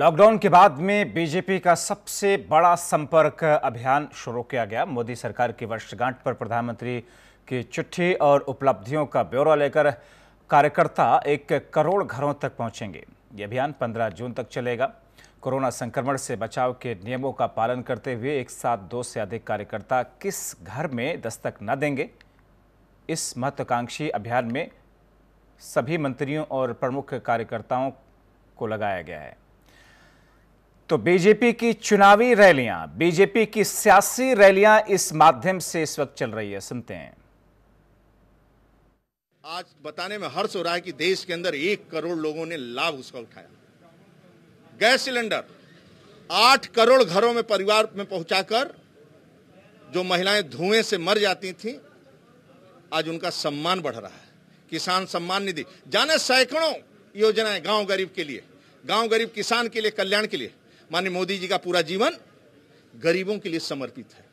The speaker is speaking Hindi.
लॉकडाउन के बाद में बीजेपी का सबसे बड़ा संपर्क अभियान शुरू किया गया मोदी सरकार की वर्षगांठ पर प्रधानमंत्री की चिट्ठी और उपलब्धियों का ब्यौरा लेकर कार्यकर्ता एक करोड़ घरों तक पहुंचेंगे ये अभियान 15 जून तक चलेगा कोरोना संक्रमण से बचाव के नियमों का पालन करते हुए एक साथ दो से अधिक कार्यकर्ता किस घर में दस्तक न देंगे इस महत्वाकांक्षी अभियान में सभी मंत्रियों और प्रमुख कार्यकर्ताओं को लगाया गया है तो बीजेपी की चुनावी रैलियां बीजेपी की सियासी रैलियां इस माध्यम से इस वक्त चल रही है सुनते हैं आज बताने में हर्ष हो रहा है कि देश के अंदर एक करोड़ लोगों ने लाभ उसका उठाया गैस सिलेंडर आठ करोड़ घरों में परिवार में पहुंचाकर जो महिलाएं धुएं से मर जाती थीं आज उनका सम्मान बढ़ रहा है किसान सम्मान निधि जाने सैकड़ों योजनाएं गांव गरीब के लिए गांव गरीब किसान के लिए कल्याण के लिए माननीय मोदी जी का पूरा जीवन गरीबों के लिए समर्पित है